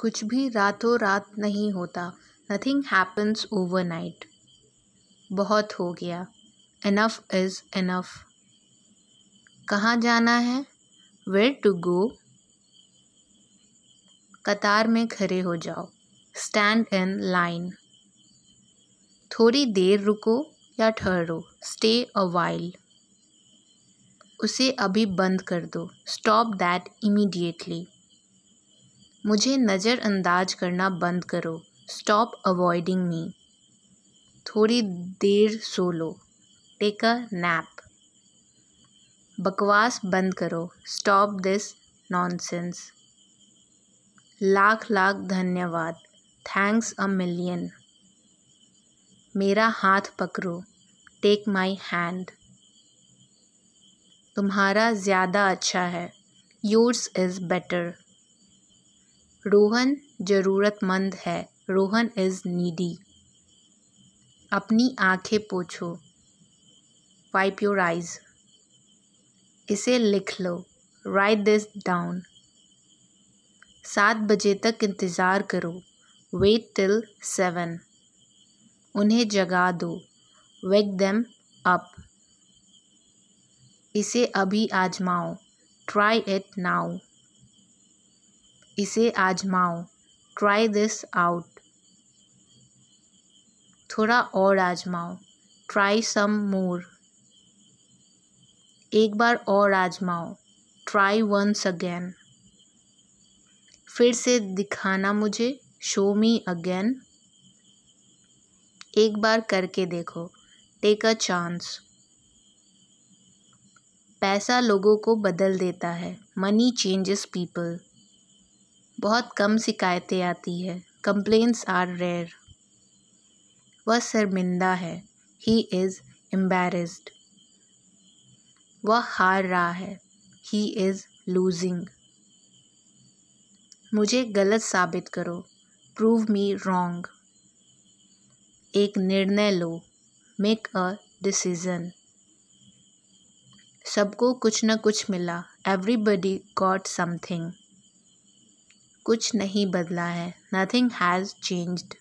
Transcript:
कुछ भी रातों रात नहीं होता नथिंग हैपन्स ओवर नाइट बहुत हो गया इनफ इज़ इनफ कहाँ जाना है वेर टू गो कतार में खड़े हो जाओ स्टैंड इन लाइन थोड़ी देर रुको या ठहरो स्टे अ वाइल उसे अभी बंद कर दो स्टॉप दैट इमीडिएटली मुझे नज़रअंदाज करना बंद करो स्टॉप अवॉइडिंग मी थोड़ी देर सो लो टेक अ नैप बकवास बंद करो stop this nonsense lakh lakh धन्यवाद थैंक्स अ मिलियन मेरा हाथ पकड़ो टेक माई हैंड तुम्हारा ज़्यादा अच्छा है योर्स इज़ बेटर रोहन ज़रूरतमंद है रोहन इज़ नीडी अपनी आंखें पोछो वाइप योर आइज इसे लिख लो राइट दिस डाउन सात बजे तक इंतज़ार करो वेट टिल सेवन उन्हें जगा दो वेक देम अप इसे अभी आजमाओ ट्राई इट नाउ इसे आजमाओ ट्राई दिस आउट थोड़ा और आजमाओ ट्राई सम मोर एक बार और आजमाओ ट्राई वंस अगेन फिर से दिखाना मुझे शो मी अगेन एक बार करके देखो टेक अ चांस पैसा लोगों को बदल देता है मनी चेंजेस पीपल बहुत कम शिकायतें आती है कंप्लेंट्स आर रेयर वह शर्मिंदा है ही इज़ एम्बेरस्ड वह हार रहा है ही इज़ लूजिंग मुझे गलत साबित करो प्रूव मी रॉन्ग एक निर्णय लो मेक अ डिसीज़न सबको कुछ न कुछ मिला एवरीबडी गॉट समथिंग कुछ नहीं बदला है नथिंग हैज़ चेंज्ड